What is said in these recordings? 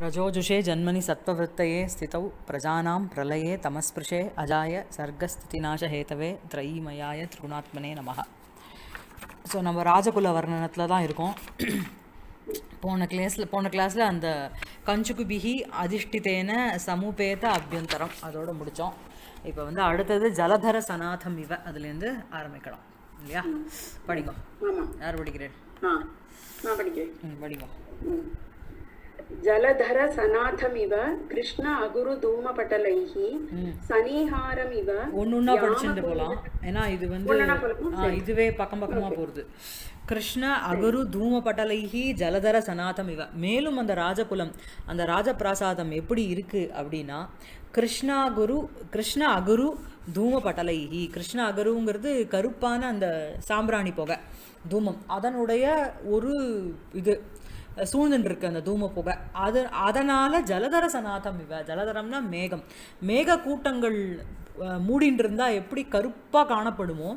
பிரஜோஜுஷே ஜன்மனி सत्त्ववृत्तये ஸ்திதௌ பிரஜானாம் பிரலயே தமஸ்பிருஷே அஜாய சர்க்கஸ்திநாசஹேதவே त्रयीमयाय திருணாத்மனே நமக ஸோ நம்ம ராஜகுல வர்ணனத்தில் தான் இருக்கோம் போன கிளாஸில் போன கிளாஸில் அந்த கஞ்சுக்கு பிகி அதிஷ்டித்தேன சமூபேத அபியந்தரம் அதோடு முடித்தோம் இப்போ வந்து அடுத்தது ஜலதர சனாதம் இவ அதுலேருந்து ஆரம்பிக்கலாம் இல்லையா படிக்கும் யார் படிக்கிறேன் படிக்கிறேன் படிக்கும் ஜலதர சனாதமிவ கிருஷ்ண அகுரு தூமபட்டலைஹி சனிஹாரம் இவ ஒன்று ஒன்றா படிச்சுட்டு போகலாம் ஏன்னா இது வந்து இதுவே பக்கம் பக்கமா போறது கிருஷ்ண அகுரு தூமபட்டலைஹி ஜலதர சனாதம் இவ மேலும் அந்த ராஜகுலம் அந்த ராஜபிராசாதம் எப்படி இருக்கு அப்படின்னா கிருஷ்ணா குரு கிருஷ்ண அகுரு தூமபட்டலைஹி கிருஷ்ண அகருங்கிறது கருப்பான அந்த சாம்பிராணி புகை தூமம் அதனுடைய ஒரு இது இருக்குது அந்த தூம புகை அது அதனால் ஜலதர சனாதம் இவ ஜலதரம்னா மேகம் மேக கூட்டங்கள் மூடின்னு இருந்தால் எப்படி கருப்பாக காணப்படுமோ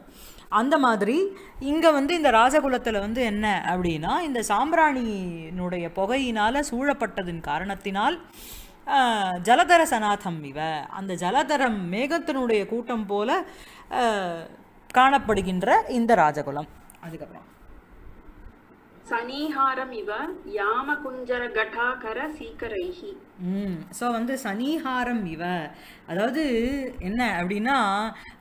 அந்த மாதிரி இங்கே வந்து இந்த ராஜகுலத்தில் வந்து என்ன அப்படின்னா இந்த சாம்பிராணியினுடைய புகையினால் சூழப்பட்டதின் காரணத்தினால் ஜலதர சனாதம் இவ அந்த ஜலதரம் மேகத்தினுடைய கூட்டம் போல காணப்படுகின்ற இந்த ராஜகுலம் அதுக்கப்புறம் சனீஹாரம் இவ யாமகுஞ்சர கட்டாகர சீக்கரைஹி ஸோ வந்து சனீஹாரம் இவ அதாவது என்ன அப்படின்னா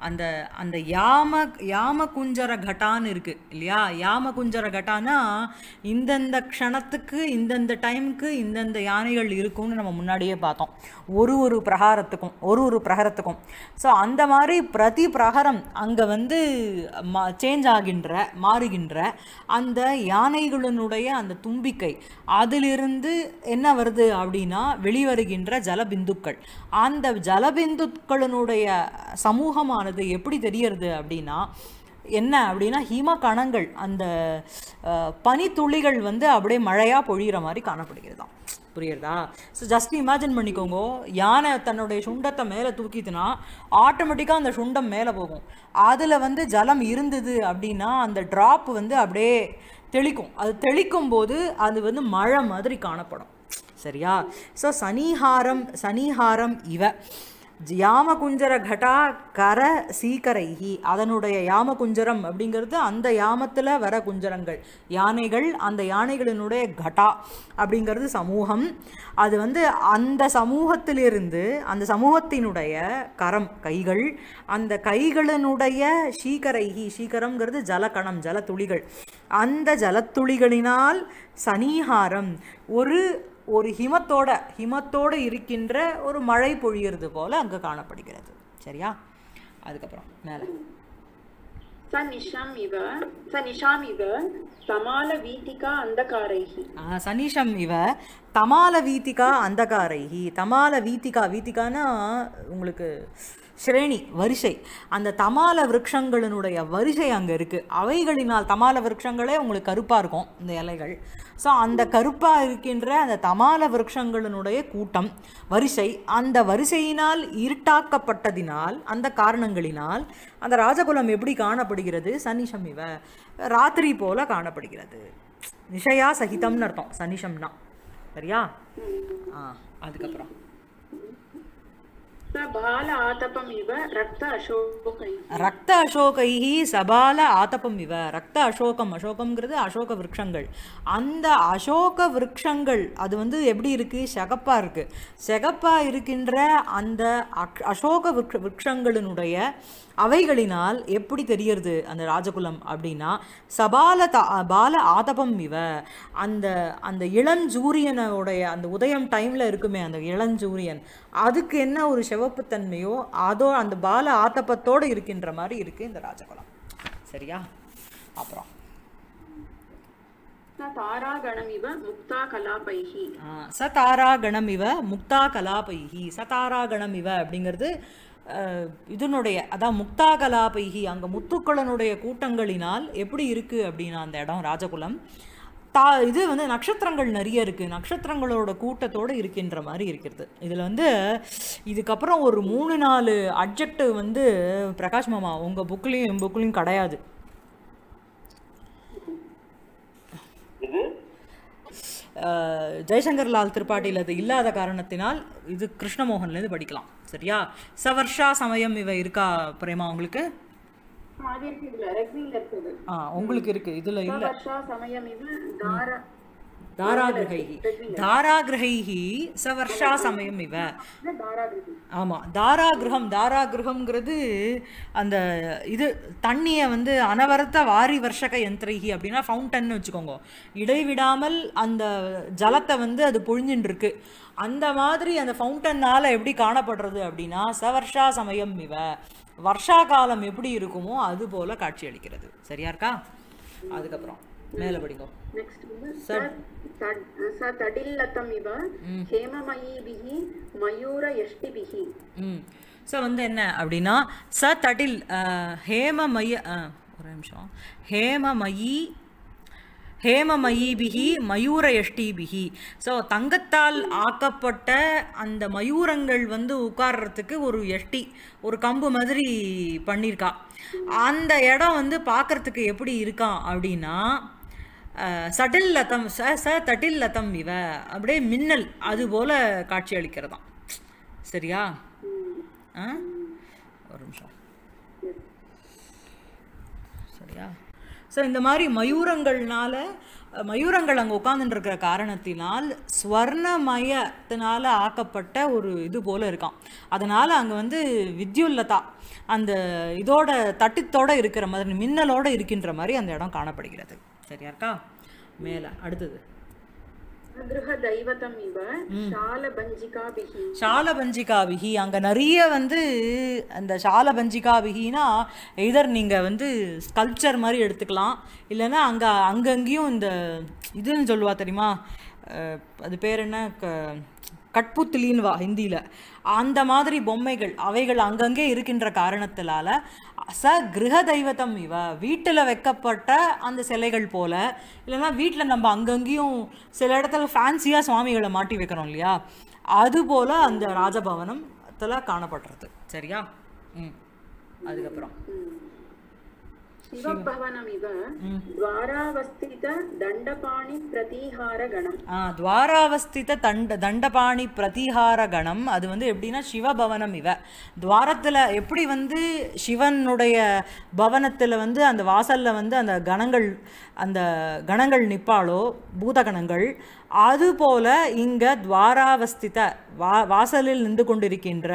அந்த அந்த யாம யாம குஞ்சர கட்டான்னு இருக்குது இல்லையா யாம குஞ்சர கட்டானா இந்தந்த க்ஷணத்துக்கு இந்தந்த டைமுக்கு இந்தந்த யானைகள் இருக்கும்னு நம்ம முன்னாடியே பார்த்தோம் ஒரு ஒரு பிரகாரத்துக்கும் ஒரு ஒரு பிரகாரத்துக்கும் ஸோ அந்த மாதிரி பிரதி பிரகாரம் அங்கே வந்து மா சேஞ்ச் ஆகின்ற மாறுகின்ற அந்த யானைகளினுடைய அந்த தும்பிக்கை அதிலிருந்து என்ன வருது அப்படின்னா வெளிவருகின்ற ஜலபிந்துக்கள் அந்த ஜலபிந்துக்களினுடைய சமூகமானது எப்படி தெரியறது அப்படின்னா என்ன அப்படின்னா ஹிம கணங்கள் அந்த பனித்துளிகள் வந்து அப்படியே மழையாக பொழிகிற மாதிரி காணப்படுகிறதாம் புரியுறதா ஸோ ஜஸ்ட் இமேஜின் பண்ணிக்கோங்க யானை தன்னுடைய சுண்டத்தை மேலே தூக்கிதுன்னா ஆட்டோமேட்டிக்காக அந்த சுண்டம் மேலே போகும் அதில் வந்து ஜலம் இருந்தது அப்படின்னா அந்த ட்ராப் வந்து அப்படியே தெளிக்கும் அது தெளிக்கும் போது அது வந்து மழை மாதிரி காணப்படும் சரியா ஸோ சனிஹாரம் சனிஹாரம் இவ யாமகுஞ்சர கட்டா கர சீக்கரைகி அதனுடைய யாமகுஞ்சரம் அப்படிங்கிறது அந்த யாமத்தில் வர குஞ்சரங்கள் யானைகள் அந்த யானைகளினுடைய கட்டா அப்படிங்கிறது சமூகம் அது வந்து அந்த சமூகத்திலிருந்து அந்த சமூகத்தினுடைய கரம் கைகள் அந்த கைகளினுடைய சீக்கரைகி சீக்கரம்ங்கிறது ஜலக்கணம் ஜலத்துளிகள் அந்த ஜலத்துளிகளினால் சனிஹாரம் ஒரு ஒரு ஹிமத்தோட ஹிமத்தோடு இருக்கின்ற ஒரு மழை பொழியிறது போல அங்கே காணப்படுகிறது சரியா அதுக்கப்புறம் மேலே சனிஷம் இவ சனிஷாம் இவ சமால வீதிகா அந்தகாரைகி சனிஷம் இவ தமால வீத்திகா அந்தகாரைஹி தமால வீத்திகா வீத்திகானா உங்களுக்கு ஸ்ரேணி வரிசை அந்த தமால விரக்ஷங்களினுடைய வரிசை அங்கே இருக்குது அவைகளினால் தமால விரக்ஷங்களே உங்களுக்கு கருப்பாக இருக்கும் இந்த இலைகள் ஸோ அந்த கருப்பாக இருக்கின்ற அந்த தமால விரக்ஷங்களினுடைய கூட்டம் வரிசை அந்த வரிசையினால் இருட்டாக்கப்பட்டதினால் அந்த காரணங்களினால் அந்த ராஜகுலம் எப்படி காணப்படுகிறது சனி இவ ராத்திரி போல காணப்படுகிறது நிஷயா சகிதம்னு அர்த்தம் சனிஷம்னா சரியா ஆ அதுக்கப்புறம் சபால ஆதபம் ரத்த அசோகைஹி சபால ஆதபம் இவ ரத்த அசோகம் அசோகம்ங்கிறது அசோக விருட்சங்கள் அந்த அசோக விருட்சங்கள் அது வந்து எப்படி இருக்குது செகப்பாக இருக்குது செகப்பாக இருக்கின்ற அந்த அசோக விருட்சங்களினுடைய அவைகளினால் எப்படி தெரியறது அந்த ராஜகுலம் அப்படின்னா சபால தா பால ஆதபம் இவ அந்த அந்த இளஞ்சூரியனோடைய அந்த உதயம் டைமில் இருக்குமே அந்த இளஞ்சூரியன் அதுக்கு என்ன ஒரு செவ சிவப்பு அதோ அந்த பால ஆத்தப்பத்தோடு இருக்கின்ற மாதிரி இருக்கு இந்த ராஜகுலம் சரியா அப்புறம் இவ முக்தா கலாபைஹி சதாராகணமிவ முக்தா கலாபைஹி சதாராகணமிவ அப்படிங்கிறது இதனுடைய அதான் முக்தா கலாபைகி அங்க முத்துக்களனுடைய கூட்டங்களினால் எப்படி இருக்கு அப்படின்னா அந்த இடம் ராஜகுலம் தா இது வந்து நட்சத்திரங்கள் நிறைய இருக்குது நட்சத்திரங்களோட கூட்டத்தோடு இருக்கின்ற மாதிரி இருக்கிறது இதில் வந்து இதுக்கப்புறம் ஒரு மூணு நாலு அப்ஜெக்டிவ் வந்து பிரகாஷ் மாமா உங்கள் புக்லேயும் புக்லேயும் கிடையாது ஜெய்சங்கர்லால் திருப்பாட்டியில் அது இல்லாத காரணத்தினால் இது கிருஷ்ணமோகன்லேருந்து படிக்கலாம் சரியா சவர்ஷா சமயம் இவ இருக்கா பிரேமா உங்களுக்கு மாதிரி இருக்கு இதுல ரக்னில இருக்குது ஆ உங்களுக்கு இருக்கு இதுல இல்ல சமயம் இது தார தாராகிரகைகி தாராகிரகைகி ச வர்ஷா சமயம் இவ ஆமாம் தாராகிரகம் தாராகிரகம்ங்கிறது அந்த இது தண்ணியை வந்து அனவரத்த வாரி வர்ஷக யந்திரகி அப்படின்னா ஃபவுண்டன்னு வச்சுக்கோங்க இடைவிடாமல் அந்த ஜலத்தை வந்து அது பொழிஞ்சுன்னு இருக்கு அந்த மாதிரி அந்த ஃபவுண்டன்னால் எப்படி காணப்படுறது அப்படின்னா ச சமயம் இவ வர்ஷா காலம் எப்படி இருக்குமோ அது போல காட்சி அளிக்கிறது சரியா இருக்கா அதுக்கப்புறம் மேலே படிக்கும் ஸோ uh, hmm. hmm. வந்து என்ன அப்படின்னா ச ஹேமமய uh, uh, ஒரு நிமிஷம் ஹேமமயி மயூர ஸோ தங்கத்தால் ஆக்கப்பட்ட அந்த மயூரங்கள் வந்து உட்கார்றதுக்கு ஒரு எஷ்டி ஒரு கம்பு மாதிரி பண்ணியிருக்கா அந்த இடம் வந்து பார்க்குறதுக்கு எப்படி இருக்கான் அப்படின்னா சட்டில் லதம் ச ச தட்டில் லதம் இவ அப்படியே மின்னல் அது போல் காட்சி அளிக்கிறதாம் சரியா ஆ ஒரு நிமிஷம் சரியா ஸோ இந்த மாதிரி மயூரங்கள்னால மயூரங்கள் அங்கே இருக்கிற காரணத்தினால் ஸ்வர்ணமயத்தினால ஆக்கப்பட்ட ஒரு இது போல் இருக்கான் அதனால் அங்கே வந்து வித்யுல்லதா அந்த இதோட தட்டித்தோடு இருக்கிற மாதிரி மின்னலோடு இருக்கின்ற மாதிரி அந்த இடம் காணப்படுகிறது சரியா இருக்கா மேல அடுத்தது ஷாலபஞ்சிகாபிகி அங்க நிறைய வந்து அந்த ஷாலபஞ்சிகாபிகினா எதர் நீங்க வந்து ஸ்கல்ச்சர் மாதிரி எடுத்துக்கலாம் இல்லைன்னா அங்க அங்கங்கேயும் இந்த இதுன்னு சொல்லுவா தெரியுமா அது பேர் என்ன க வா ஹிந்தியில அந்த மாதிரி பொம்மைகள் அவைகள் அங்கங்கே இருக்கின்ற காரணத்தினால ச கிரக தெய்வத்தம் இவ வீட்டில் வைக்கப்பட்ட அந்த சிலைகள் போல் இல்லைன்னா வீட்டில் நம்ம அங்கங்கேயும் சில இடத்துல ஃபேன்சியாக சுவாமிகளை மாட்டி வைக்கிறோம் இல்லையா அதுபோல் அந்த ராஜபவனத்தில் காணப்படுறது சரியா ம் அதுக்கப்புறம் துவாராவஸ்தித தண்ட தண்டபாணி பிரதிஹார கணம் அது வந்து எப்படின்னா சிவபவனம் இவ துவாரத்தில் எப்படி வந்து சிவனுடைய பவனத்தில் வந்து அந்த வாசலில் வந்து அந்த கணங்கள் அந்த கணங்கள் நிற்பாளோ பூதகணங்கள் அதுபோல இங்கே துவாராவஸ்தித வா வாசலில் நின்று கொண்டிருக்கின்ற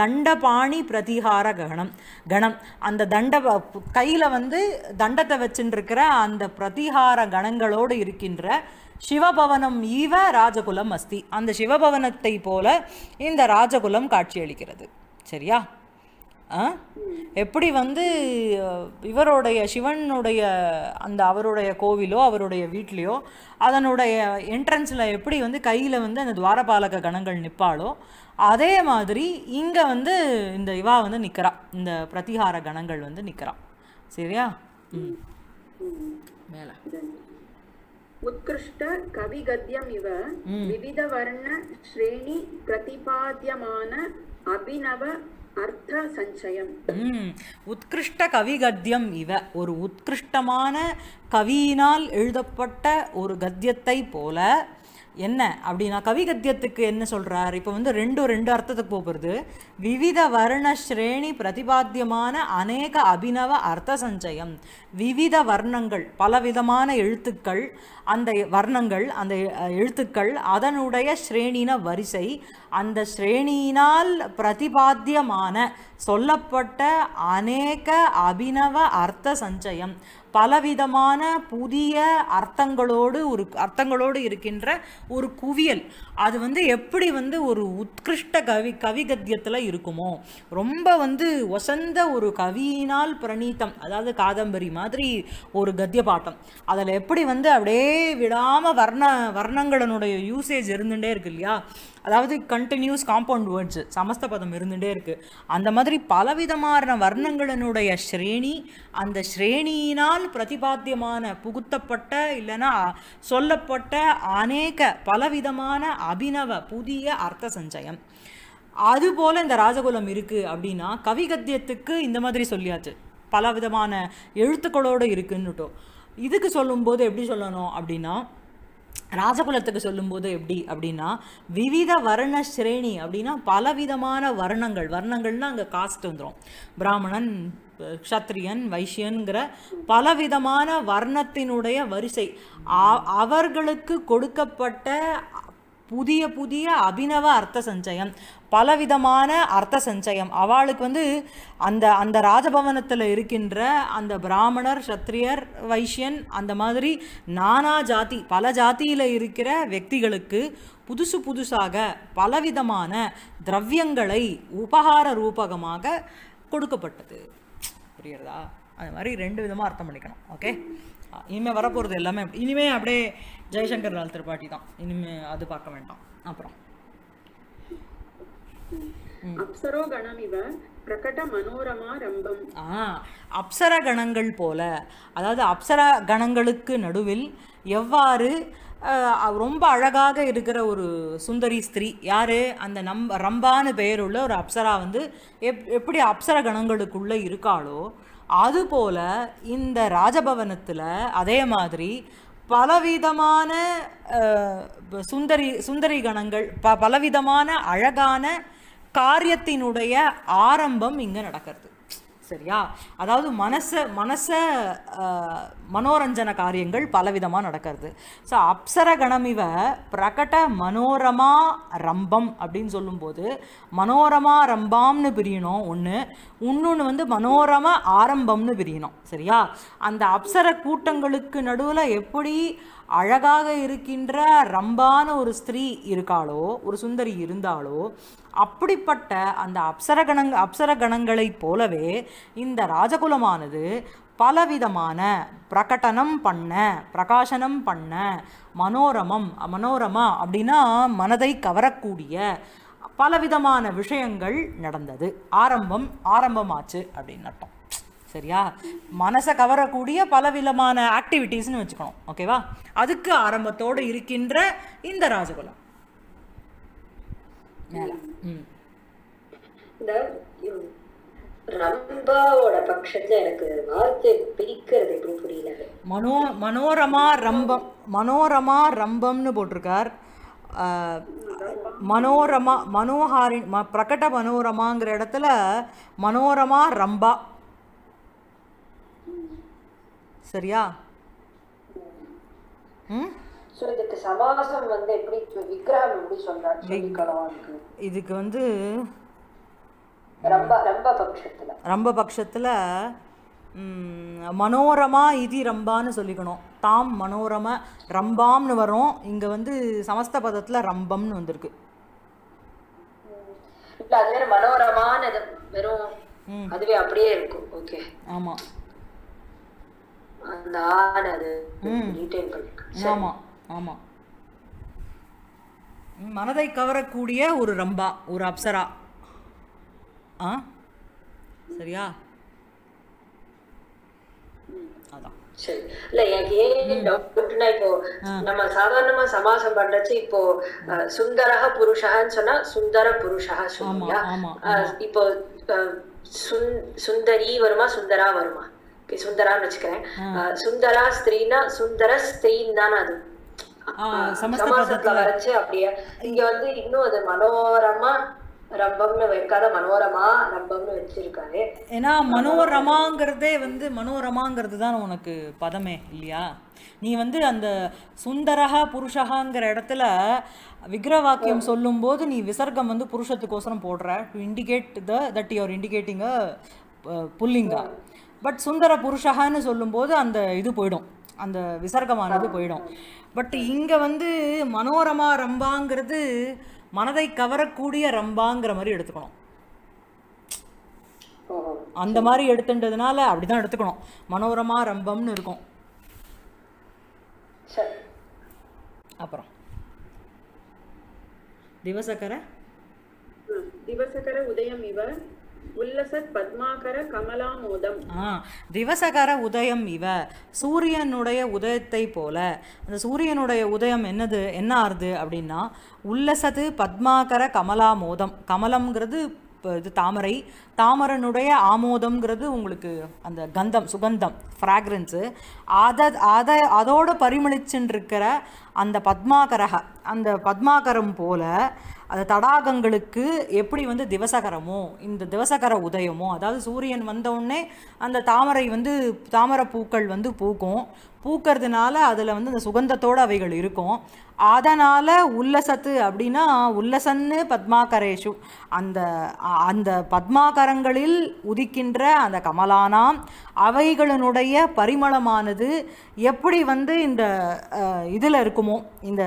தண்டபாணி பிரதிகார கணம் கணம் அந்த தண்ட கையில் வந்து தண்டத்தை வச்சுருக்கிற அந்த பிரதிகார கணங்களோடு இருக்கின்ற சிவபவனம் ஈவ ராஜகுலம் அஸ்தி அந்த சிவபவனத்தை போல இந்த ராஜகுலம் காட்சியளிக்கிறது சரியா எப்படி வந்து இவருடைய சிவனுடைய அந்த அவருடைய கோவிலோ அவருடைய வீட்லேயோ அதனுடைய என்ட்ரன்ஸில் எப்படி வந்து கையில் வந்து அந்த துவாரபாலக கணங்கள் நிற்பாளோ அதே மாதிரி இங்கே வந்து இந்த இவா வந்து நிற்கிறா இந்த பிரதிகார கணங்கள் வந்து நிற்கிறா சரியா ம் மேலே उत्कृष्ट कविगद्यम् விவித வர்ண श्रेणी பிரதிபாத்தியமான அபிநவ அர்த்த சஞ்சயம் உத்கிருஷ்ட இவ ஒரு உத்கிருஷ்டமான கவியினால் எழுதப்பட்ட ஒரு கத்தியத்தை போல என்ன அப்படின்னா கவிகத்தியத்துக்கு என்ன சொல்கிறார் இப்போ வந்து ரெண்டு ரெண்டு அர்த்தத்துக்கு போகிறது விவித வர்ண ஸ்ரேணி பிரதிபாத்தியமான அநேக அபிநவ அர்த்த சஞ்சயம் விவித வர்ணங்கள் பலவிதமான எழுத்துக்கள் அந்த வர்ணங்கள் அந்த எழுத்துக்கள் அதனுடைய ஸ்ரேணின வரிசை அந்த ஸ்ரேணியினால் பிரதிபாத்தியமான சொல்லப்பட்ட அநேக அபிநவ அர்த்த சஞ்சயம் பலவிதமான புதிய அர்த்தங்களோடு ஒரு அர்த்தங்களோடு இருக்கின்ற ஒரு குவியல் அது வந்து எப்படி வந்து ஒரு உத்கிருஷ்ட கவி கவிகத்தியத்தில் இருக்குமோ ரொம்ப வந்து ஒசந்த ஒரு கவியினால் பிரணீத்தம் அதாவது காதம்பரி மாதிரி ஒரு கத்திய பாட்டம் அதில் எப்படி வந்து அப்படியே விடாமல் வர்ண வர்ணங்களனுடைய யூசேஜ் இருந்துகிட்டே இருக்கு இல்லையா அதாவது கண்டினியூஸ் காம்பவுண்ட் வேர்ட்ஸு சமஸ்த பதம் இருந்துகிட்டே இருக்குது அந்த மாதிரி பலவிதமான வர்ணங்களினுடைய ஸ்ரேணி அந்த ஸ்ரேணியினால் பிரதிபாத்தியமான புகுத்தப்பட்ட இல்லைன்னா சொல்லப்பட்ட அநேக பலவிதமான அபிநவ புதிய அர்த்த சஞ்சயம் அதுபோல் இந்த ராஜகுலம் இருக்குது அப்படின்னா கவிகத்தியத்துக்கு இந்த மாதிரி சொல்லியாச்சு பலவிதமான எழுத்துக்களோடு இருக்குன்னுட்டோம் இதுக்கு சொல்லும்போது எப்படி சொல்லணும் அப்படின்னா ராஜகுலத்துக்கு சொல்லும்போது எப்படி அப்படின்னா விவித வர்ண ஸ்ரேணி அப்படின்னா பலவிதமான வர்ணங்கள் வர்ணங்கள்னால் அங்கே காஸ்ட் வந்துடும் பிராமணன் க்ஷத்ரியன் வைஷ்யன்கிற பலவிதமான வர்ணத்தினுடைய வரிசை அவர்களுக்கு கொடுக்கப்பட்ட புதிய புதிய அபிநவ அர்த்த சஞ்சயம் பலவிதமான அர்த்த சஞ்சயம் அவளுக்கு வந்து அந்த அந்த ராஜபவனத்தில் இருக்கின்ற அந்த பிராமணர் சத்திரியர் வைஷ்யன் அந்த மாதிரி நானா ஜாதி பல ஜாதியில் இருக்கிற வக்திகளுக்கு புதுசு புதுசாக பலவிதமான திரவியங்களை உபகார ரூபகமாக கொடுக்கப்பட்டது புரியுறதா அது மாதிரி ரெண்டு விதமாக அர்த்தம் பண்ணிக்கணும் ஓகே இனிமேல் வரப்போகிறது எல்லாமே இனிமேல் அப்படியே ஜெய்சங்கர் லால் திரிபாட்டி தான் இனிமேல் அது பார்க்க வேண்டாம் அப்புறம் அப்சரோ மனோரமா ஆ அப்சர கணங்கள் போல அதாவது அப்சர கணங்களுக்கு நடுவில் எவ்வாறு ரொம்ப அழகாக இருக்கிற ஒரு சுந்தரி ஸ்திரீ யார் அந்த நம் ரம்பான்னு பெயருள்ள ஒரு அப்சரா வந்து எப் எப்படி அப்சர கணங்களுக்குள்ளே இருக்காளோ அதுபோல் இந்த ராஜபவனத்தில் அதே மாதிரி பலவிதமான சுந்தரி சுந்தரி கணங்கள் ப பலவிதமான அழகான காரியத்தினுடைய ஆரம்பம் இங்கே நடக்கிறது சரியா அதாவது மனசை மனசை மனோரஞ்சன காரியங்கள் பலவிதமாக நடக்கிறது ஸோ அப்சர கணமிவ பிரகட மனோரமா ரம்பம் அப்படின்னு சொல்லும்போது மனோரமா ரம்பாம்னு பிரியணும் ஒன்று இன்னொன்று வந்து மனோரம ஆரம்பம்னு பிரியணும் சரியா அந்த அப்சர கூட்டங்களுக்கு நடுவில் எப்படி அழகாக இருக்கின்ற ரம்பான ஒரு ஸ்திரீ இருக்காளோ ஒரு சுந்தரி இருந்தாலோ அப்படிப்பட்ட அந்த அப்சரகணங் அப்சரகணங்களைப் போலவே இந்த ராஜகுலமானது பலவிதமான பிரகடனம் பண்ண பிரகாசனம் பண்ண மனோரமம் மனோரமா அப்படின்னா மனதை கவரக்கூடிய பலவிதமான விஷயங்கள் நடந்தது ஆரம்பம் ஆரம்பமாச்சு அப்படின்னு அர்த்தம் சரியா மனசை கவரக்கூடிய பலவிதமான ஆக்டிவிட்டீஸ்னு வச்சுக்கணும் ஓகேவா அதுக்கு ஆரம்பத்தோடு இருக்கின்ற இந்த ராஜகுலம் ம் மனோ மனோரமா ரம்பம் மனோரமா ரம்பம்னு போட்டிருக்கார் மனோரமா மனோஹாரி பிரகட மனோரமாங்கிற இடத்துல மனோரமா ரம்பா சரியா ம் இதுக்கு வந்து ரொம்ப பட்சத்தில் மனோரமா இதி ரம்பான்னு சொல்லிக்கணும் தாம் மனோரம ரம்பாம்னு வரும் இங்கே வந்து சமஸ்த பதத்துல ரம்பம்னு வந்திருக்கு மனோரமான வெறும் அதுவே அப்படியே இருக்கும் ஓகே ஆமாம் அந்த ஆடு அது ரீட்டைன் பண்ணிருக்கு ஆமா ஆமா மனதை கவரக்கூடிய ஒரு ரம்பா ஒரு அப்சரா ஆ சரியா அதான் சரி இல்ல எனக்கு ஏன் டவுட்னா இப்போ நம்ம சாதாரணமா சமாசம் பண்றச்சு இப்போ சுந்தரக புருஷகன்னு சொன்னா சுந்தர புருஷக சொல்லியா இப்போ சுந்தரி வருமா சுந்தரா வருமா சுந்தரான்னு வச்சுக்கிறேன் சுந்தரா ஸ்திரீனா சுந்தர ஸ்திரீன்னு தானே அது சமாசத்துல வரைச்சு அப்படியே இங்க வந்து இன்னும் அது மனோரமா ரம்பம்னு வைக்காத மனோரமா ரம்பம்னு வச்சிருக்காரு ஏன்னா மனோரமாங்கிறதே வந்து மனோரமாங்கிறது தான் உனக்கு பதமே இல்லையா நீ வந்து அந்த சுந்தரகா புருஷகாங்கிற இடத்துல விக்ரவாக்கியம் சொல்லும்போது நீ விசர்க்கம் வந்து புருஷத்துக்கோசரம் போடுற to indicate the that you are indicating a புல்லிங்கா பட் சுந்தர புருஷகான்னு சொல்லும்போது அந்த இது போயிடும் அந்த விசர்க்கமானது போயிடும் பட் இங்கே வந்து மனோரமா ரம்பாங்கிறது மனதை கவரக்கூடிய ரம்பாங்கிற மாதிரி எடுத்துக்கணும் அந்த மாதிரி எடுத்துட்டதுனால அப்படிதான் எடுத்துக்கணும் மனோரமா ரம்பம்னு இருக்கும் அப்புறம் திவசக்கர திவசக்கர உதயம் இவர் உல்லசத் கமலாமோதம் ஆ திவசகர உதயம் இவ சூரியனுடைய உதயத்தை போல அந்த சூரியனுடைய உதயம் என்னது என்ன ஆறுது அப்படின்னா உல்லசத்து பத்மாகர கமலாமோதம் கமலம்ங்கிறது இது தாமரை தாமரனுடைய ஆமோதம்ங்கிறது உங்களுக்கு அந்த கந்தம் சுகந்தம் ஃப்ராக்ரன்ஸு அதை அதை அதோடு பரிமளிச்சுன்றிருக்கிற அந்த பத்மாகரக அந்த பத்மாகரம் போல அந்த தடாகங்களுக்கு எப்படி வந்து திவசகரமோ இந்த திவசகர உதயமோ அதாவது சூரியன் வந்தவுடனே அந்த தாமரை வந்து தாமரை பூக்கள் வந்து பூக்கும் பூக்கிறதுனால அதில் வந்து அந்த சுகந்தத்தோடு அவைகள் இருக்கும் அதனால் உல்லசத்து அப்படின்னா உல்லசன்னு பத்மாகரேஷு அந்த அந்த பத்மாகர ஆகாரங்களில் உதிக்கின்ற அந்த கமலானாம் அவைகளினுடைய பரிமளமானது எப்படி வந்து இந்த இதில் இருக்குமோ இந்த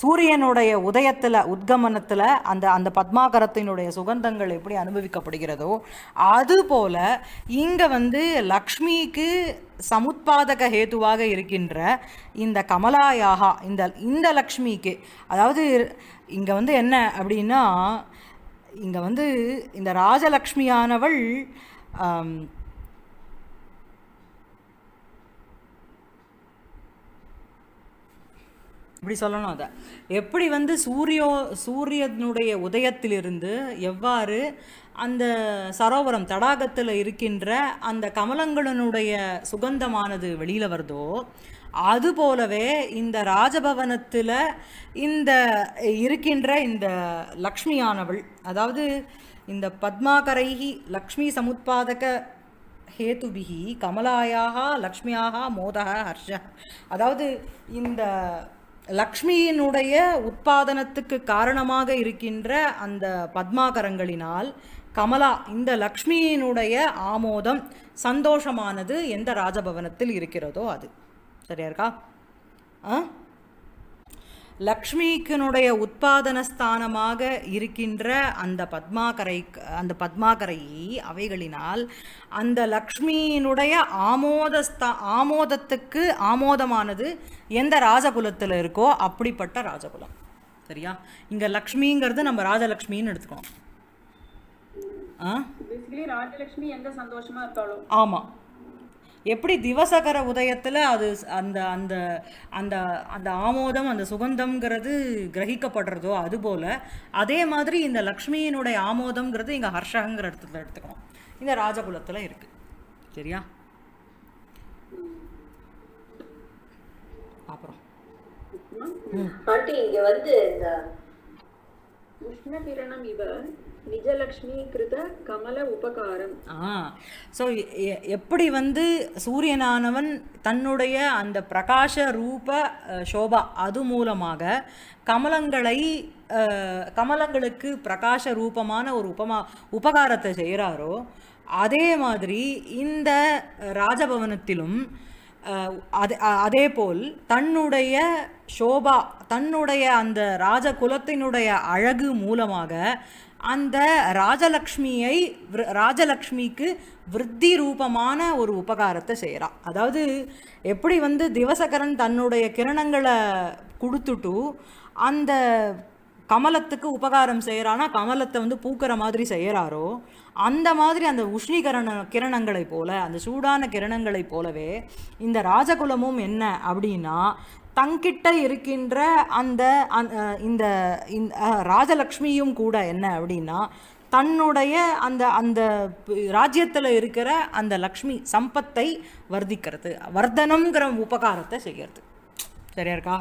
சூரியனுடைய உதயத்தில் உத்கமனத்தில் அந்த அந்த பத்மாகரத்தினுடைய சுகந்தங்கள் எப்படி அனுபவிக்கப்படுகிறதோ அதுபோல் இங்கே வந்து லக்ஷ்மிக்கு சமுத்பாதக ஹேதுவாக இருக்கின்ற இந்த கமலாயாகா இந்த இந்த லக்ஷ்மிக்கு அதாவது இங்கே வந்து என்ன அப்படின்னா இங்கே வந்து இந்த ராஜலக்ஷ்மியானவள் இப்படி சொல்லணும் அதை எப்படி வந்து சூரியோ சூரியனுடைய உதயத்திலிருந்து எவ்வாறு அந்த சரோவரம் தடாகத்தில் இருக்கின்ற அந்த கமலங்களனுடைய சுகந்தமானது வெளியில் வருதோ அது போலவே இந்த ராஜபவனத்தில் இந்த இருக்கின்ற இந்த லக்ஷ்மியானவள் அதாவது இந்த பத்மாகரைகி லக்ஷ்மி சமுத்பாதக ஹேதுபிகி கமலாயாக லக்ஷ்மியாக மோதக ஹர்ஷ அதாவது இந்த லக்ஷ்மியினுடைய உற்பாதனத்துக்கு காரணமாக இருக்கின்ற அந்த பத்மாகரங்களினால் கமலா இந்த லக்ஷ்மியினுடைய ஆமோதம் சந்தோஷமானது எந்த ராஜபவனத்தில் இருக்கிறதோ அது சரியா இருக்கா லக்ஷ்மிக்கனுடைய உற்பாதன ஸ்தானமாக இருக்கின்ற அந்த பத்மாகரை அந்த பத்மாகரை அவைகளினால் அந்த லக்ஷ்மியினுடைய ஆமோதஸ்தா ஆமோதத்துக்கு ஆமோதமானது எந்த ராஜகுலத்தில் இருக்கோ அப்படிப்பட்ட ராஜகுலம் சரியா இங்கே லக்ஷ்மிங்கிறது நம்ம ராஜலக்ஷ்மின்னு எடுத்துக்கணும் ஆமாம் எப்படி திவசகர உதயத்தில் அது அந்த அந்த அந்த அந்த ஆமோதம் அந்த சுகந்தம்ங்கிறது கிரகிக்கப்படுறதோ அதுபோல் அதே மாதிரி இந்த லக்ஷ்மியினுடைய ஆமோதம்ங்கிறது இங்கே ஹர்ஷகங்கிற இடத்துல எடுத்துக்கணும் இந்த ராஜகுலத்தில் இருக்குது சரியா அப்புறம் ஆண்டி இங்க வந்து இந்த உஷ்ணகிரணம் இவ கமல உபகாரம் ஆ ஸோ எப்படி வந்து சூரியனானவன் தன்னுடைய அந்த பிரகாஷ ரூப சோபா அது மூலமாக கமலங்களை கமலங்களுக்கு பிரகாஷ ரூபமான ஒரு உபமா உபகாரத்தை செய்கிறாரோ அதே மாதிரி இந்த ராஜபவனத்திலும் அது அதே போல் தன்னுடைய சோபா தன்னுடைய அந்த ராஜகுலத்தினுடைய அழகு மூலமாக அந்த ராஜலக்ஷ்மியை ராஜலக்ஷ்மிக்கு விருத்தி ரூபமான ஒரு உபகாரத்தை செய்கிறான் அதாவது எப்படி வந்து திவசகரன் தன்னுடைய கிரணங்களை கொடுத்துட்டு அந்த கமலத்துக்கு உபகாரம் செய்கிறான்னா கமலத்தை வந்து பூக்கிற மாதிரி செய்கிறாரோ அந்த மாதிரி அந்த உஷ்ணிகரண கிரணங்களைப் போல அந்த சூடான கிரணங்களைப் போலவே இந்த ராஜகுலமும் என்ன அப்படின்னா தங்கிட்ட இருக்கின்ற அந்த இந்த ராஜலக்ஷ்மியும் கூட என்ன அப்படின்னா தன்னுடைய அந்த அந்த ராஜ்யத்தில் இருக்கிற அந்த லக்ஷ்மி சம்பத்தை வர்த்திக்கிறது வர்த்தனம்ங்கிற உபகாரத்தை செய்கிறது சரியா இருக்கா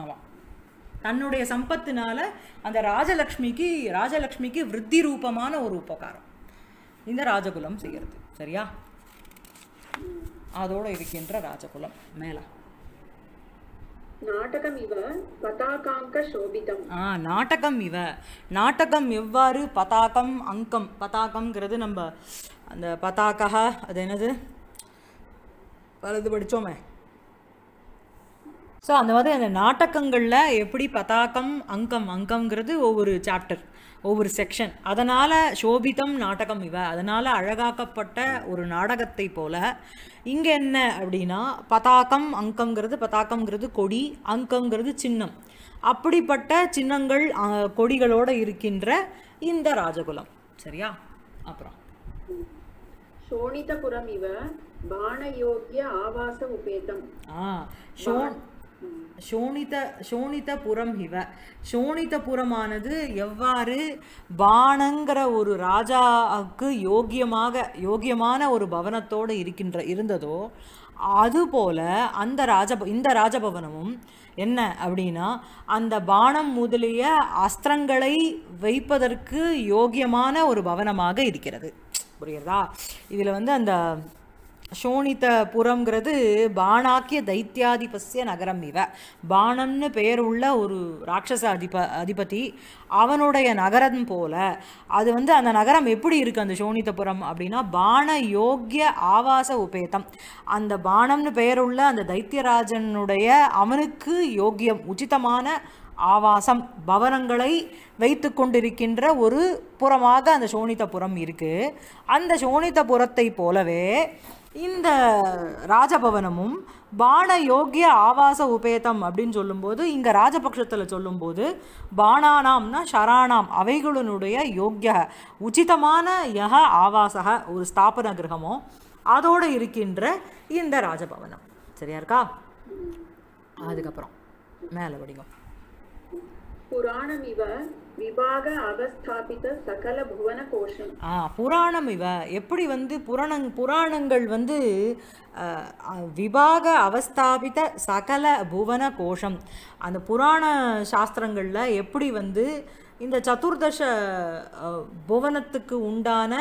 ஆமாம் தன்னுடைய சம்பத்தினால அந்த ராஜலக்ஷ்மிக்கு ராஜலக்ஷ்மிக்கு விருத்தி ரூபமான ஒரு உபகாரம் இந்த ராஜகுலம் செய்கிறது சரியா அதோடு இருக்கின்ற ராஜகுலம் மேலே நாடகம் இவ ஆ நாடகம் இவ எவ்வாறு பதாகம் அங்கம் பதாகம்ங்கிறது நம்ம அந்த பதாகா அது என்னது வலது படித்தோமே ஸோ அந்த மாதிரி அந்த நாட்டகங்களில் எப்படி பதாகம் அங்கம் அங்கம்ங்கிறது ஒவ்வொரு சாப்டர் ஒவ்வொரு செக்ஷன் அதனால் சோபிதம் நாடகம் இவ அதனால் அழகாக்கப்பட்ட ஒரு நாடகத்தை போல இங்கே என்ன அப்படின்னா பதாக்கம் அங்கங்கிறது பதாக்கங்கிறது கொடி அங்கங்கிறது சின்னம் அப்படிப்பட்ட சின்னங்கள் கொடிகளோடு இருக்கின்ற இந்த ராஜகுலம் சரியா அப்புறம் சோனிதபுரம் இவ பானயோக்கிய ஆவாச உபேதம் ஆ சோன் சோனித சோனிதபுரம் இவ சோனிதபுரமானது எவ்வாறு பானங்கிற ஒரு ராஜாவுக்கு யோகியமாக யோகியமான ஒரு பவனத்தோடு இருக்கின்ற இருந்ததோ அதுபோல அந்த ராஜ இந்த ராஜபவனமும் என்ன அப்படின்னா அந்த பானம் முதலிய அஸ்திரங்களை வைப்பதற்கு யோகியமான ஒரு பவனமாக இருக்கிறது புரியுறதா இதில் வந்து அந்த சோனிதபுரம்ங்கிறது பானாக்கிய தைத்தியாதிபசிய நகரம் இவ பானம்னு பெயர் உள்ள ஒரு ராட்சச அதிப அதிபதி அவனுடைய நகரம் போல அது வந்து அந்த நகரம் எப்படி இருக்குது அந்த சோனிதபுரம் அப்படின்னா பான யோக்கிய ஆவாச உபேதம் அந்த பானம்னு பெயர் உள்ள அந்த தைத்தியராஜனுடைய அவனுக்கு யோக்கியம் உச்சிதமான ஆவாசம் பவனங்களை வைத்து கொண்டிருக்கின்ற ஒரு புறமாக அந்த சோனிதபுரம் இருக்குது அந்த சோனிதபுரத்தை போலவே இந்த ராஜபவனமும் பான யோக்கிய ஆவாச உபேதம் அப்படின்னு சொல்லும்போது இங்கே ராஜபக்ஷத்தில் சொல்லும்போது பானானாம்னா ஷரானாம் அவைகளினுடைய யோக்கிய உச்சிதமான யக ஆவாசக ஒரு ஸ்தாபன கிரகமோ அதோடு இருக்கின்ற இந்த ராஜபவனம் சரியா இருக்கா அதுக்கப்புறம் மேலே படிங்க புராணம் இவ விபாக அவஸ்தாபித சகல புவன கோஷம் ஆ புராணம் இவ எப்படி வந்து புராணங் புராணங்கள் வந்து விபாக அவஸ்தாபித சகல புவன கோஷம் அந்த புராண சாஸ்திரங்களில் எப்படி வந்து இந்த சதுர்தச புவனத்துக்கு உண்டான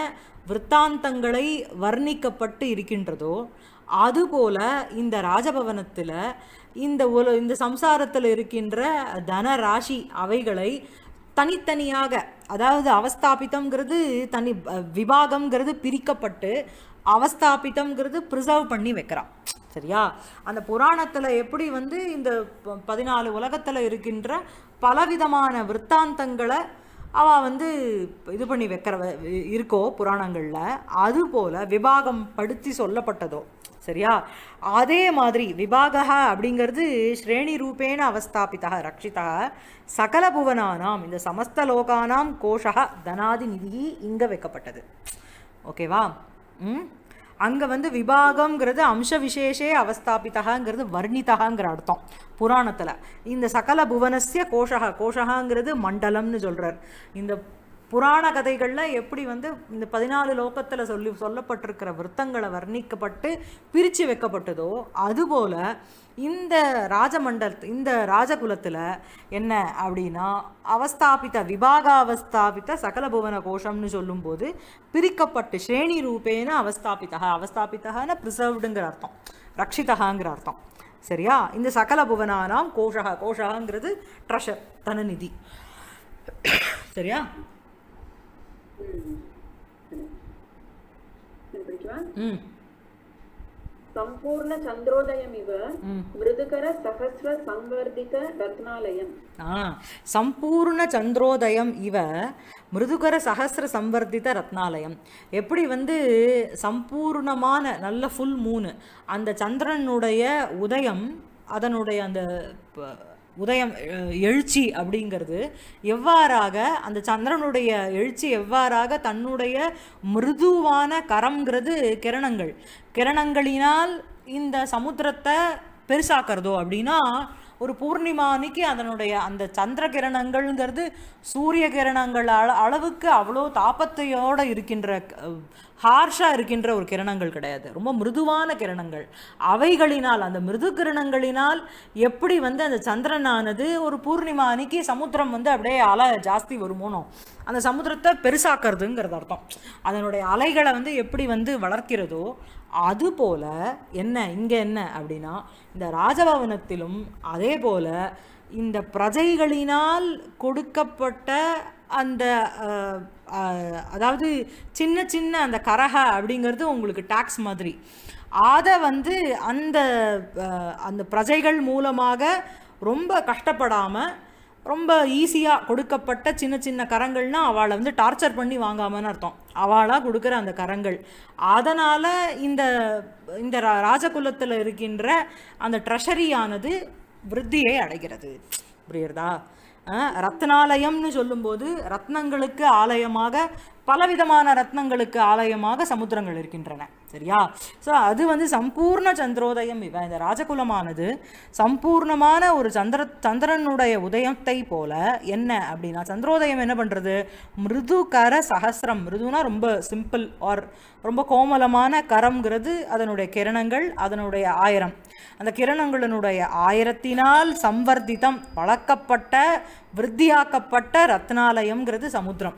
விற்த்தாந்தங்களை வர்ணிக்கப்பட்டு இருக்கின்றதோ அதுபோல் இந்த ராஜபவனத்தில் இந்த உல இந்த சம்சாரத்தில் இருக்கின்ற தன ராசி அவைகளை தனித்தனியாக அதாவது அவஸ்தாபித்தம்ங்கிறது தனி விபாகம்ங்கிறது பிரிக்கப்பட்டு அவஸ்தாபித்தம்ங்கிறது ப்ரிசர்வ் பண்ணி வைக்கிறான் சரியா அந்த புராணத்தில் எப்படி வந்து இந்த பதினாலு உலகத்தில் இருக்கின்ற பலவிதமான விற்த்தாந்தங்களை அவள் வந்து இது பண்ணி வைக்கிற இருக்கோ புராணங்களில் அதுபோல் விபாகம் படுத்தி சொல்லப்பட்டதோ சரியா அதே மாதிரி விபாகா அப்படிங்கிறது ஸ்ரேணி ரூபேண அவஸ்தாபிதா ரக்ஷிதா சகல புவனானாம் இந்த சமஸ்த லோகானாம் கோஷா தனாதி நிதி இங்கே வைக்கப்பட்டது ஓகேவா ம் அங்கே வந்து விபாகங்கிறது அம்ச விசேஷே அவஸ்தாபிதாங்கிறது வர்ணித்தகாங்கிற அர்த்தம் புராணத்தில் இந்த சகல புவனசிய கோஷகா கோஷகாங்கிறது மண்டலம்னு சொல்கிறார் இந்த புராண கதைகளில் எப்படி வந்து இந்த பதினாலு லோகத்தில் சொல்லி சொல்லப்பட்டிருக்கிற விரத்தங்களை வர்ணிக்கப்பட்டு பிரித்து வைக்கப்பட்டதோ அதுபோல் இந்த ராஜமண்டல் இந்த ராஜகுலத்தில் என்ன அப்படின்னா அவஸ்தாபித அவஸ்தாபித்த சகல புவன கோஷம்னு சொல்லும்போது பிரிக்கப்பட்டு ஸ்ரேணி ரூபேன அவஸ்தாபிதா அவஸ்தாபித்தகான ப்ரிசர்வ்டுங்கிற அர்த்தம் ரக்ஷிதகாங்கிற அர்த்தம் சரியா இந்த சகல புவனானாம் கோஷக கோஷகங்கிறது ட்ரெஷர் தனநிதி சரியா சந்திரோதயம் చంద్రోదయం மிருதுகர మృదుకర సహస్ర ரத்னாலயம் ஆ சம்பூர்ண சந்திரோதயம் இவ மிருதுகர சகசிர சம்வர்த்தித ரத்னாலயம் எப்படி வந்து சம்பூர்ணமான நல்ல ஃபுல் மூணு அந்த சந்திரனுடைய உதயம் அதனுடைய அந்த உதயம் எழுச்சி அப்படிங்கிறது எவ்வாறாக அந்த சந்திரனுடைய எழுச்சி எவ்வாறாக தன்னுடைய மிருதுவான கரம்ங்கிறது கிரணங்கள் கிரணங்களினால் இந்த சமுத்திரத்தை பெருசாக்கிறதோ அப்படின்னா ஒரு பூர்ணிமா அன்னைக்கு அதனுடைய அந்த சந்திர கிரணங்கள்ங்கிறது சூரிய கிரணங்கள் அள அளவுக்கு அவ்வளோ தாப்பத்தையோடு இருக்கின்ற ஹார்ஷாக இருக்கின்ற ஒரு கிரணங்கள் கிடையாது ரொம்ப மிருதுவான கிரணங்கள் அவைகளினால் அந்த மிருது கிரணங்களினால் எப்படி வந்து அந்த சந்திரனானது ஒரு பூர்ணிமா அன்னைக்கு சமுத்திரம் வந்து அப்படியே அலை ஜாஸ்தி வருமோனோ அந்த சமுத்திரத்தை பெருசாக்கிறதுங்கிறது அர்த்தம் அதனுடைய அலைகளை வந்து எப்படி வந்து வளர்க்கிறதோ அதுபோல் என்ன இங்கே என்ன அப்படின்னா இந்த ராஜபவனத்திலும் அதே போல் இந்த பிரஜைகளினால் கொடுக்கப்பட்ட அந்த அதாவது சின்ன சின்ன அந்த கரகா அப்படிங்கிறது உங்களுக்கு டாக்ஸ் மாதிரி அதை வந்து அந்த அந்த பிரஜைகள் மூலமாக ரொம்ப கஷ்டப்படாமல் ரொம்ப ஈஸியாக கொடுக்கப்பட்ட சின்ன சின்ன கரங்கள்னால் அவளை வந்து டார்ச்சர் பண்ணி வாங்காமன்னு அர்த்தம் அவளாக கொடுக்குற அந்த கரங்கள் அதனால் இந்த இந்த ராஜகுலத்தில் இருக்கின்ற அந்த ட்ரெஷரியானது விருத்தியை அடைகிறது புரியுறதா ரத்னாலயம்னு சொல்லும்போது ரத்னங்களுக்கு ஆலயமாக பலவிதமான ரத்னங்களுக்கு ஆலயமாக சமுத்திரங்கள் இருக்கின்றன சரியா ஸோ அது வந்து சம்பூர்ண சந்திரோதயம் இவன் இந்த ராஜகுலமானது சம்பூர்ணமான ஒரு சந்திர சந்திரனுடைய உதயத்தை போல என்ன அப்படின்னா சந்திரோதயம் என்ன பண்ணுறது மிருது கர சகசிரம் மிருதுனா ரொம்ப சிம்பிள் ஆர் ரொம்ப கோமலமான கரம்ங்கிறது அதனுடைய கிரணங்கள் அதனுடைய ஆயிரம் அந்த கிரணங்களினுடைய ஆயிரத்தினால் சம்வர்த்திதம் வளர்க்கப்பட்ட விருத்தியாக்கப்பட்ட ரத்னாலயம்ங்கிறது சமுத்திரம்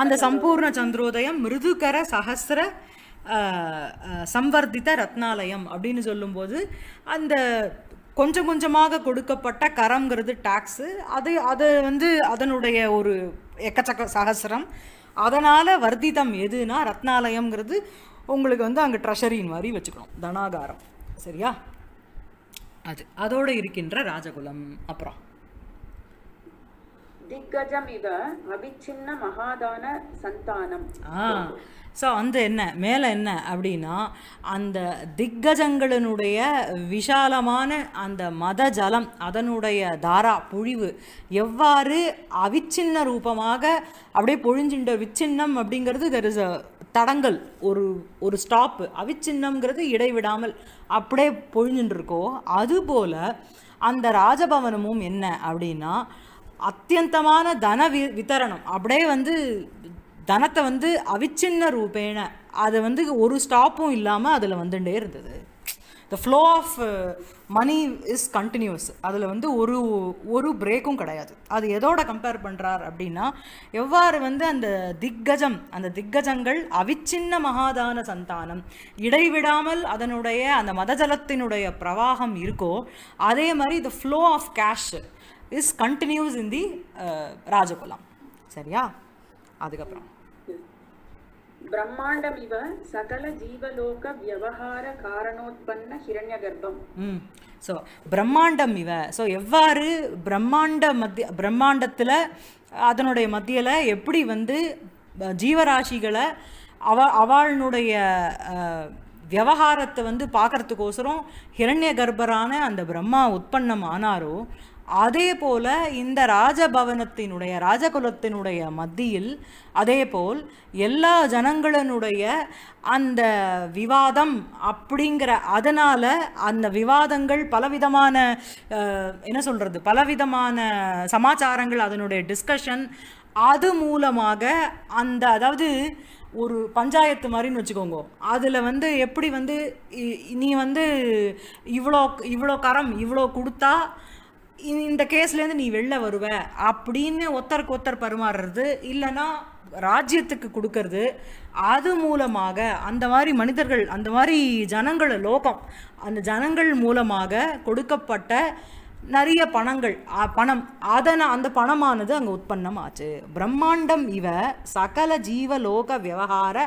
அந்த சம்பூர்ண சந்திரோதயம் மிருதுகர சஹசிர சம்வர்தித ரத்னாலயம் அப்படின்னு சொல்லும்போது அந்த கொஞ்சம் கொஞ்சமாக கொடுக்கப்பட்ட கரங்கிறது டேக்ஸு அது அது வந்து அதனுடைய ஒரு எக்கச்சக்க சகசிரம் அதனால் வர்த்திதம் எதுனா ரத்னாலயம்ங்கிறது உங்களுக்கு வந்து அங்கே ட்ரெஷரின் மாதிரி வச்சுக்கணும் தனாகாரம் சரியா அது அதோடு இருக்கின்ற ராஜகுலம் அப்புறம் மகாதான சந்தானம் ஆ ஸோ அந்த என்ன மேலே என்ன அப்படின்னா அந்த திக்கஜங்களினுடைய விஷாலமான அந்த மத ஜலம் அதனுடைய தாரா பொழிவு எவ்வாறு அவிச்சின்ன ரூபமாக அப்படியே பொழிஞ்சின்ற விச்சின்னம் அப்படிங்கிறது தெர் இஸ் அ தடங்கல் ஒரு ஒரு ஸ்டாப்பு அவிச்சின்னம்ங்கிறது இடைவிடாமல் அப்படியே பொழிஞ்சுட்டு இருக்கோ அதுபோல் அந்த ராஜபவனமும் என்ன அப்படின்னா அத்தியந்தமான தன வி வித்தரணம் அப்படியே வந்து தனத்தை வந்து அவிச்சின்ன ரூபேன அது வந்து ஒரு ஸ்டாப்பும் இல்லாமல் அதில் வந்துட்டே இருந்தது the flow of money is continues அதில் வந்து ஒரு ஒரு பிரேக்கும் கிடையாது அது எதோட கம்பேர் பண்ணுறார் அப்படின்னா எவ்வாறு வந்து அந்த திக்கஜம் அந்த திக்கஜங்கள் அவிச்சின்ன மகாதான சந்தானம் இடைவிடாமல் அதனுடைய அந்த மதஜலத்தினுடைய பிரவாகம் இருக்கோ அதே மாதிரி the flow of cash is continues in the ராஜகுலம் சரியா அதுக்கப்புறம் பிரம்மாண்டம் இவ சகல ஜீவலோக வியவகார காரணோத்பன்ன ஹிரண்ய கர்ப்பம் ஸோ பிரம்மாண்டம் இவ ஸோ எவ்வாறு பிரம்மாண்ட மத்திய பிரம்மாண்டத்தில் அதனுடைய மத்தியில் எப்படி வந்து ஜீவராசிகளை அவ அவளுடைய விவகாரத்தை வந்து பார்க்கறதுக்கோசரம் ஹிரண்ய கர்ப்பரான அந்த பிரம்மா உற்பன்னம் ஆனாரோ அதே போல இந்த ராஜபவனத்தினுடைய ராஜகுலத்தினுடைய மத்தியில் அதே போல் எல்லா ஜனங்களினுடைய அந்த விவாதம் அப்படிங்கிற அதனால் அந்த விவாதங்கள் பலவிதமான என்ன சொல்கிறது பலவிதமான சமாச்சாரங்கள் அதனுடைய டிஸ்கஷன் அது மூலமாக அந்த அதாவது ஒரு பஞ்சாயத்து மாதிரின்னு வச்சுக்கோங்க அதில் வந்து எப்படி வந்து நீ வந்து இவ்வளோ இவ்வளோ கரம் இவ்வளோ கொடுத்தா இந்த கேஸ்லேருந்து நீ வெளில வருவ அப்படின்னு ஒத்தருக்கு ஒத்தர் பரிமாறுறது இல்லைன்னா ராஜ்யத்துக்கு கொடுக்கறது அது மூலமாக அந்த மாதிரி மனிதர்கள் அந்த மாதிரி ஜனங்கள் லோகம் அந்த ஜனங்கள் மூலமாக கொடுக்கப்பட்ட நிறைய பணங்கள் பணம் அதனை அந்த பணமானது அங்கே உற்பத்தம் ஆச்சு பிரம்மாண்டம் இவ சகல ஜீவலோக விவகார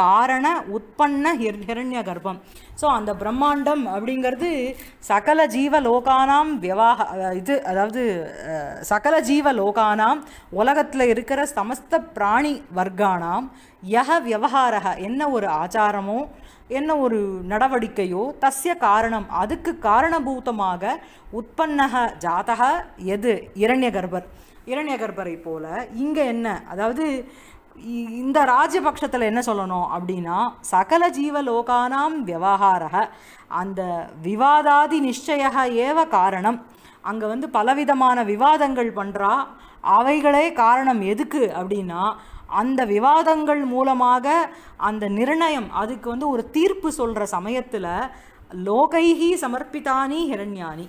காரண உற்பன்ன ஹிரண்ய கர்ப்பம் ஸோ அந்த பிரம்மாண்டம் அப்படிங்கிறது சகல ஜீவலோகானாம் விவாக இது அதாவது சகல ஜீவலோகானாம் உலகத்தில் இருக்கிற சமஸ்த பிராணி வர்க்கானாம் யக விவகாரக என்ன ஒரு ஆச்சாரமோ என்ன ஒரு நடவடிக்கையோ தஸ்ய காரணம் அதுக்கு காரணபூதமாக உற்பன்னக ஜாதக எது இரண்ய கர்ப்பர் இரண்ய கர்ப்பரை போல இங்கே என்ன அதாவது இந்த ராஜபக்ஷத்தில் என்ன சொல்லணும் அப்படின்னா சகல ஜீவலோகானாம் விவகார அந்த விவாதாதி நிச்சய ஏவ காரணம் அங்கே வந்து பலவிதமான விவாதங்கள் பண்ணுறா அவைகளே காரணம் எதுக்கு அப்படின்னா அந்த விவாதங்கள் மூலமாக அந்த நிர்ணயம் அதுக்கு வந்து ஒரு தீர்ப்பு சொல்கிற சமயத்தில் லோகைஹி சமர்ப்பித்தானி ஹிரண்யானி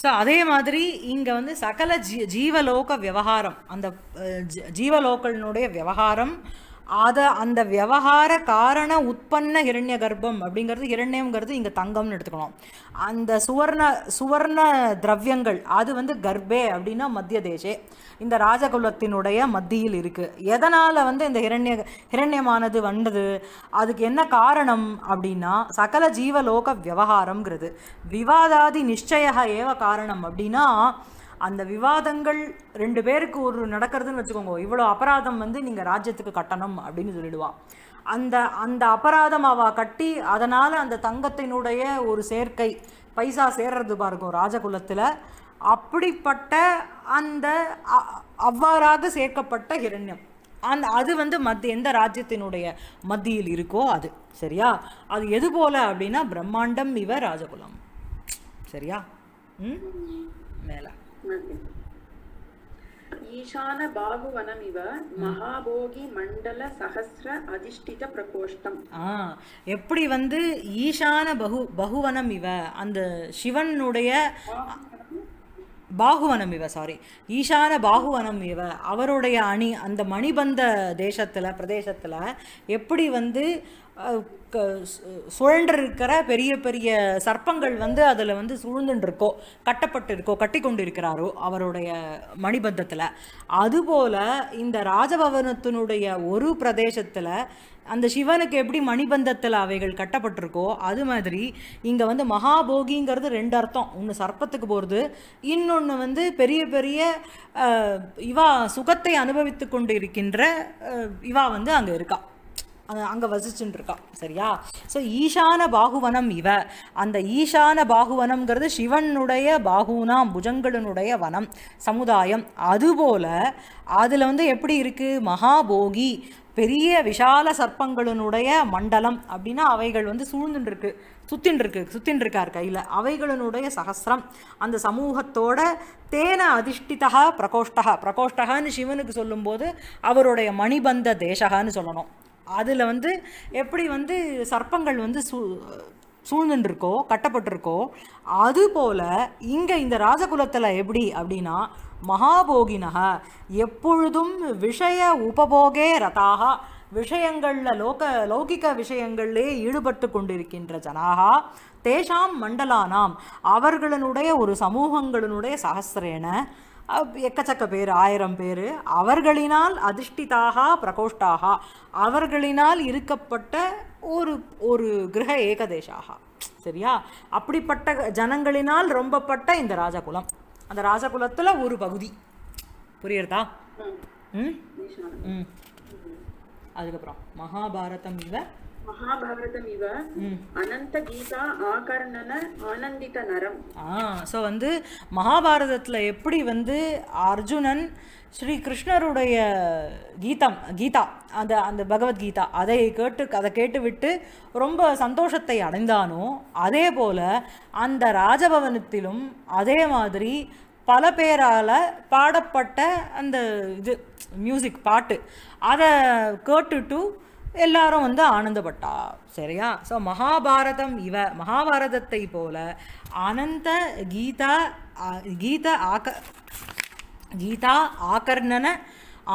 ஸோ அதே மாதிரி இங்கே வந்து சகல ஜீ ஜீவலோக விவகாரம் அந்த ஜீவலோக்களினுடைய விவகாரம் அதை அந்த விவகார காரண உற்பன்ன ஹிரண்ய கர்ப்பம் அப்படிங்கிறது ஹிரண்யங்கிறது இங்கே தங்கம்னு எடுத்துக்கணும் அந்த சுவர்ண சுவர்ண திரவியங்கள் அது வந்து கர்ப்பே அப்படின்னா மத்திய தேசே இந்த ராஜகுலத்தினுடைய மத்தியில் இருக்குது எதனால் வந்து இந்த ஹிரண்ய ஹிரண்யமானது வந்தது அதுக்கு என்ன காரணம் அப்படின்னா சகல ஜீவலோக விவகாரங்கிறது விவாதாதி நிச்சய ஏவ காரணம் அப்படின்னா அந்த விவாதங்கள் ரெண்டு பேருக்கு ஒரு நடக்கிறதுன்னு வச்சுக்கோங்க இவ்வளோ அபராதம் வந்து நீங்கள் ராஜ்யத்துக்கு கட்டணும் அப்படின்னு சொல்லிடுவான் அந்த அந்த அபராதம் அவா கட்டி அதனால் அந்த தங்கத்தினுடைய ஒரு சேர்க்கை பைசா சேர்றது பாருக்கும் ராஜகுலத்தில் அப்படிப்பட்ட அந்த அவ்வாறாக சேர்க்கப்பட்ட ஹிரண்யம் அந்த அது வந்து மத்திய எந்த ராஜ்யத்தினுடைய மத்தியில் இருக்கோ அது சரியா அது எது போல அப்படின்னா பிரம்மாண்டம் இவ ராஜகுலம் சரியா ம் மேலே ఈశాన బాహువనమివ మహాభోగి మండల அதிஷ்டித பிரகோஷ்டம் ప్రకోష్టం எப்படி வந்து ஈசான பகு பகுவனம் இவ அந்த சிவனுடைய பாகுவனம் இவ சாரி ஈசான பாகுவனம் இவ அவருடைய அணி அந்த மணிபந்த தேசத்தில் பிரதேசத்தில் எப்படி வந்து சுழன்றிருக்கிற பெரிய பெரிய சர்ப்பங்கள் வந்து அதில் வந்து சுழ்ந்துட்டுருக்கோ கட்டப்பட்டிருக்கோ இருக்கோ கட்டி கொண்டு இருக்கிறாரோ அவருடைய மணிபந்தத்தில் அதுபோல் இந்த ராஜபவனத்தினுடைய ஒரு பிரதேசத்தில் அந்த சிவனுக்கு எப்படி மணிபந்தத்தில் அவைகள் கட்டப்பட்டிருக்கோ அது மாதிரி இங்கே வந்து மகாபோகிங்கிறது ரெண்டு அர்த்தம் ஒன்று சர்ப்பத்துக்கு போகிறது இன்னொன்று வந்து பெரிய பெரிய இவா சுகத்தை அனுபவித்து கொண்டு இருக்கின்ற இவா வந்து அங்கே இருக்கா அங்கே வசிச்சுட்டுருக்கான் சரியா ஸோ ஈசான பாகுவனம் இவ அந்த ஈசான பாகுவனம்ங்கிறது சிவனுடைய பாகுனாம் புஜங்களுடைய வனம் சமுதாயம் அதுபோல் அதில் வந்து எப்படி இருக்குது மகாபோகி பெரிய விஷால சர்ப்பங்களினுடைய மண்டலம் அப்படின்னா அவைகள் வந்து சூழ்ந்துட்டுருக்கு சுத்தின்ருக்கு இருக்கார் கையில் அவைகளினுடைய சகசிரம் அந்த சமூகத்தோட தேன அதிஷ்டிதா பிரகோஷ்டகா பிரகோஷ்டகான்னு சிவனுக்கு சொல்லும்போது அவருடைய மணிபந்த தேசகான்னு சொல்லணும் அதில் வந்து எப்படி வந்து சர்ப்பங்கள் வந்து சூ சூழ்ந்துருக்கோ கட்டப்பட்டிருக்கோ அது போல் இங்கே இந்த ராஜகுலத்தில் எப்படி அப்படின்னா மகாபோகினக எப்பொழுதும் விஷய உபபோகே ரதாக விஷயங்களில் லோக லௌகிக விஷயங்களிலே ஈடுபட்டு கொண்டிருக்கின்ற ஜனாகா தேஷாம் மண்டலானாம் அவர்களினுடைய ஒரு சமூகங்களினுடைய சகசிரேன எக்கச்சக்க பேர் ஆயிரம் பேர் அவர்களினால் அதிர்ஷ்டிதாக பிரகோஷ்டாக அவர்களினால் இருக்கப்பட்ட ஒரு ஒரு கிரக ஏகதேசாக சரியா அப்படிப்பட்ட ஜனங்களினால் ரொம்பப்பட்ட இந்த ராஜகுலம் அந்த ராஜகுலத்தில் ஒரு பகுதி புரியுறதா ம் ம் அதுக்கப்புறம் மகாபாரதம் இவ ஸோ வந்து மகாபாரதத்தில் எப்படி வந்து அர்ஜுனன் ஸ்ரீ கிருஷ்ணருடைய கீதம் கீதா அந்த அந்த பகவத்கீதா அதை கேட்டு அதை கேட்டுவிட்டு ரொம்ப சந்தோஷத்தை அடைந்தானோ அதே போல் அந்த ராஜபவனத்திலும் அதே மாதிரி பல பேரால் பாடப்பட்ட அந்த இது மியூசிக் பாட்டு அதை கேட்டுட்டு எல்லாரும் வந்து ஆனந்தப்பட்டா சரியா ஸோ மகாபாரதம் இவ மகாபாரதத்தை போல அனந்த கீதா கீத ஆக கீதா ஆகர்ணன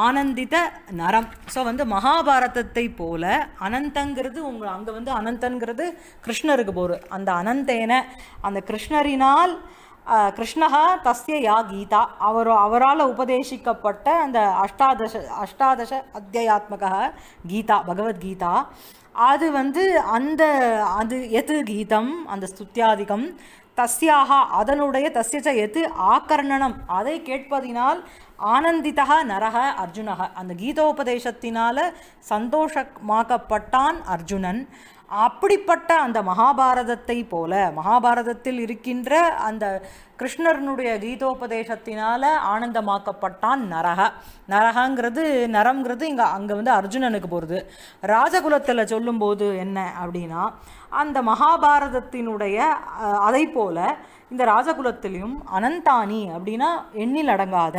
ஆனந்தித நரம் ஸோ வந்து மகாபாரதத்தை போல அனந்தங்கிறது உங்களை அங்கே வந்து அனந்தங்கிறது கிருஷ்ணருக்கு போகிற அந்த அனந்தேன அந்த கிருஷ்ணரினால் கிருஷ்ணா தஸ்ய யா கீதா அவர் அவரால் உபதேசிக்கப்பட்ட அந்த அஷ்டாதச அஷ்டாதச அத்தியாத்மக கீதா பகவத்கீதா அது வந்து அந்த அது எது கீதம் அந்த ஸ்துத்தியாதிகம் தஸ்யாக அதனுடைய தஸ்யச்ச எது ஆக்கர்ணனம் அதை கேட்பதினால் ஆனந்திதா நரக அர்ஜுனக அந்த கீதோபதேசத்தினால் சந்தோஷமாக்கப்பட்டான் அர்ஜுனன் அப்படிப்பட்ட அந்த மகாபாரதத்தை போல மகாபாரதத்தில் இருக்கின்ற அந்த கிருஷ்ணர்னுடைய கீதோபதேசத்தினால் ஆனந்தமாக்கப்பட்டான் நரக நரகங்கிறது நரங்கிறது இங்கே அங்கே வந்து அர்ஜுனனுக்கு போகிறது ராஜகுலத்தில் சொல்லும்போது என்ன அப்படின்னா அந்த மகாபாரதத்தினுடைய அதை போல இந்த ராஜகுலத்திலையும் அனந்தானி அப்படின்னா எண்ணில் அடங்காத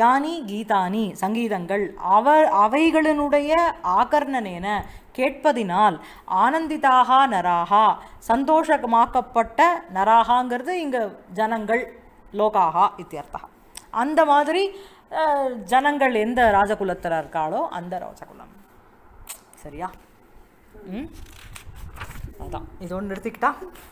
யானி கீதானி சங்கீதங்கள் அவ அவைகளினுடைய ஆகர்ணனேன கேட்பதினால் ஆனந்திதாகா நராகா சந்தோஷமாக்கப்பட்ட நராகாங்கிறது இங்கே ஜனங்கள் லோகாகா இத்தியர்த்தா அந்த மாதிரி ஜனங்கள் எந்த ராஜகுலத்தில் இருக்காளோ அந்த ராஜகுலம் சரியா ம் அதான் ஒன்று நிறுத்திக்கிட்டா